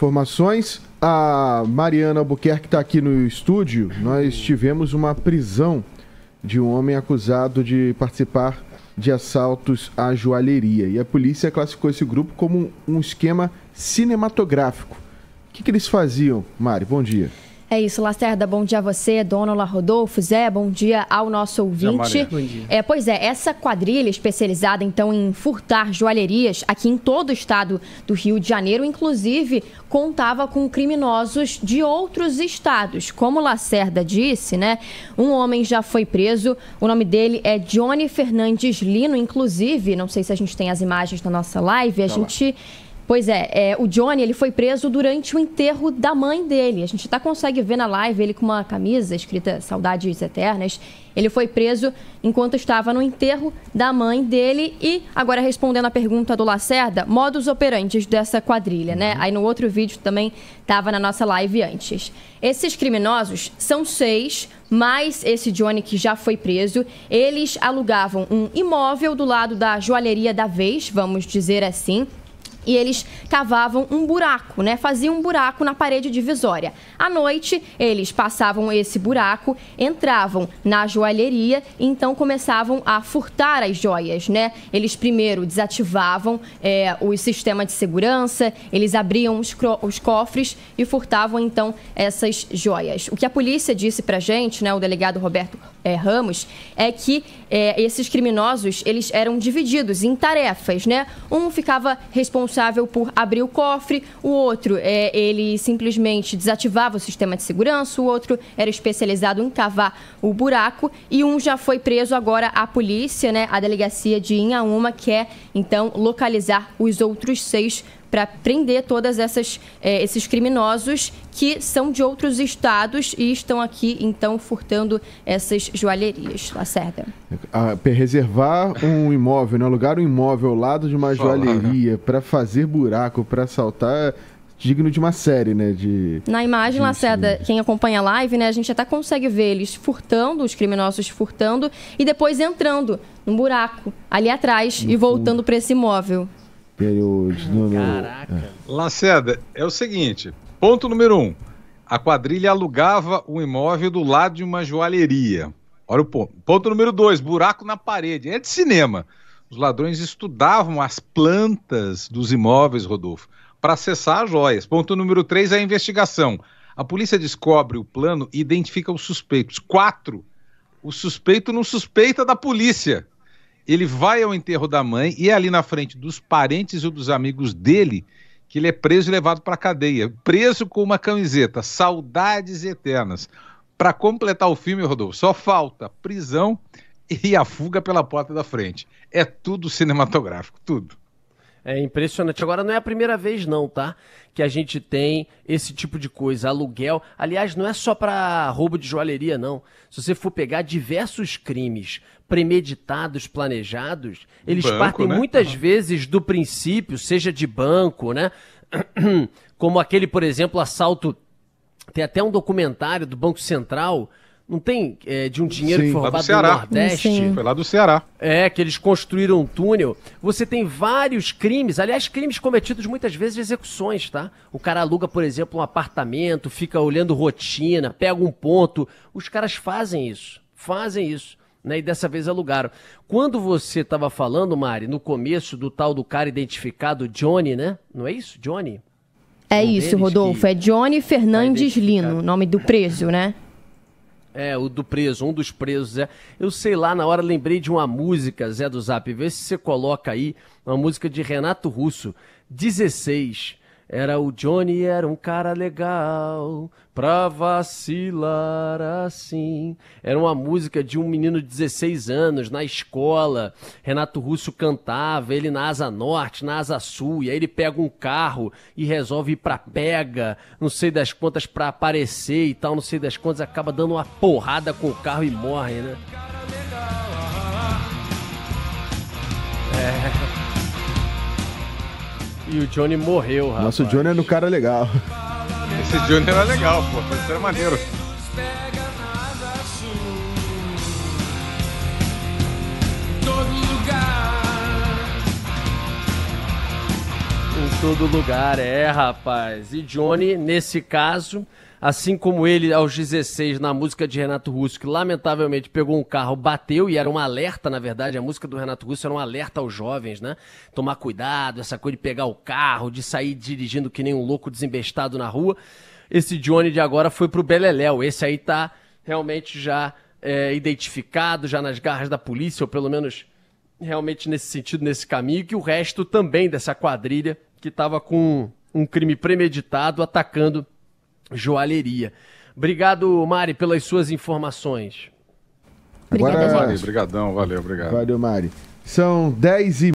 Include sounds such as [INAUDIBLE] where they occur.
informações. A Mariana Albuquerque está aqui no estúdio. Nós tivemos uma prisão de um homem acusado de participar de assaltos à joalheria. E a polícia classificou esse grupo como um esquema cinematográfico. O que, que eles faziam, Mari? Bom dia. É isso, Lacerda, bom dia a você, Dona Rodolfo, Zé, bom dia ao nosso ouvinte. Bom dia. É, pois é, essa quadrilha especializada então em furtar joalherias aqui em todo o estado do Rio de Janeiro, inclusive contava com criminosos de outros estados. Como Lacerda disse, né, um homem já foi preso, o nome dele é Johnny Fernandes Lino, inclusive, não sei se a gente tem as imagens na nossa live, a tá gente... Pois é, é, o Johnny ele foi preso durante o enterro da mãe dele. A gente tá consegue ver na live ele com uma camisa escrita Saudades Eternas. Ele foi preso enquanto estava no enterro da mãe dele e agora respondendo a pergunta do Lacerda, modus operantes dessa quadrilha, né? Uhum. Aí no outro vídeo também estava na nossa live antes. Esses criminosos são seis, mais esse Johnny que já foi preso. Eles alugavam um imóvel do lado da joalheria da vez, vamos dizer assim e eles cavavam um buraco, né? Faziam um buraco na parede divisória. À noite, eles passavam esse buraco, entravam na joalheria e então começavam a furtar as joias, né? Eles primeiro desativavam é, o sistema de segurança, eles abriam os, os, cofres e furtavam então essas joias. O que a polícia disse pra gente, né? O delegado Roberto é, Ramos, é que é, esses criminosos, eles eram divididos em tarefas, né? Um ficava responsável responsável por abrir o cofre, o outro é, ele simplesmente desativava o sistema de segurança, o outro era especializado em cavar o buraco e um já foi preso agora a polícia, né, a delegacia de Inhaúma quer então localizar os outros seis para prender todas essas é, esses criminosos que são de outros estados e estão aqui então furtando essas joalherias. Lacerda. Tá ah, reservar um imóvel, né? alugar um imóvel ao lado de uma joalheria para fazer buraco, para assaltar é digno de uma série, né? De, Na imagem, de, Lacerda, quem acompanha a live, né? A gente até consegue ver eles furtando, os criminosos furtando, e depois entrando num buraco ali atrás no e voltando para esse imóvel pelos Caraca. É. Lacerda, é o seguinte: ponto número um. A quadrilha alugava um imóvel do lado de uma joalheria. Olha o ponto. Ponto número dois: buraco na parede. É de cinema. Os ladrões estudavam as plantas dos imóveis, Rodolfo, para acessar as joias. Ponto número três: a investigação. A polícia descobre o plano e identifica os suspeitos. Quatro: o suspeito não suspeita da polícia ele vai ao enterro da mãe e é ali na frente dos parentes e dos amigos dele que ele é preso e levado para a cadeia. Preso com uma camiseta, saudades eternas. Para completar o filme, Rodolfo, só falta prisão e a fuga pela porta da frente. É tudo cinematográfico, tudo. É impressionante. Agora não é a primeira vez não, tá? Que a gente tem esse tipo de coisa, aluguel. Aliás, não é só para roubo de joalheria não. Se você for pegar diversos crimes premeditados, planejados, eles banco, partem né? muitas uhum. vezes do princípio, seja de banco, né? [CLEARS THROAT] Como aquele, por exemplo, assalto. Tem até um documentário do Banco Central não tem é, de um dinheiro Sim, do, Nordeste? Sim. Foi lá do Ceará. É, que eles construíram um túnel. Você tem vários crimes, aliás, crimes cometidos muitas vezes em execuções, tá? O cara aluga, por exemplo, um apartamento, fica olhando rotina, pega um ponto. Os caras fazem isso, fazem isso. Né, e dessa vez alugaram. Quando você estava falando, Mari, no começo do tal do cara identificado, Johnny, né? Não é isso? Johnny? É um isso, Rodolfo. Que... É Johnny tá Fernandes Lino, nome do preso, né? É, o do preso, um dos presos, é. Eu sei lá, na hora lembrei de uma música, Zé do Zap. Vê se você coloca aí uma música de Renato Russo, 16. Era o Johnny, era um cara legal pra vacilar assim. Era uma música de um menino de 16 anos na escola. Renato Russo cantava, ele na Asa Norte, na Asa Sul, e aí ele pega um carro e resolve ir pra pega, não sei das quantas pra aparecer e tal, não sei das quantas, acaba dando uma porrada com o carro e morre, né? E o Johnny morreu, rapaz. Nossa, o Johnny era um cara legal. Esse Johnny era legal, pô. Esse era é maneiro. Todo lugar todo lugar, é, rapaz. E Johnny, nesse caso, assim como ele aos 16 na música de Renato Russo, que lamentavelmente pegou um carro, bateu e era um alerta, na verdade, a música do Renato Russo era um alerta aos jovens, né? Tomar cuidado, essa coisa de pegar o carro, de sair dirigindo que nem um louco desembestado na rua. Esse Johnny de agora foi pro Beleléu. Esse aí tá realmente já é, identificado, já nas garras da polícia, ou pelo menos realmente nesse sentido, nesse caminho, e que o resto também dessa quadrilha que estava com um crime premeditado atacando joalheria. Obrigado, Mari, pelas suas informações. Agora, Mari. Obrigadão, valeu, obrigado. Valeu, Mari. São 10 e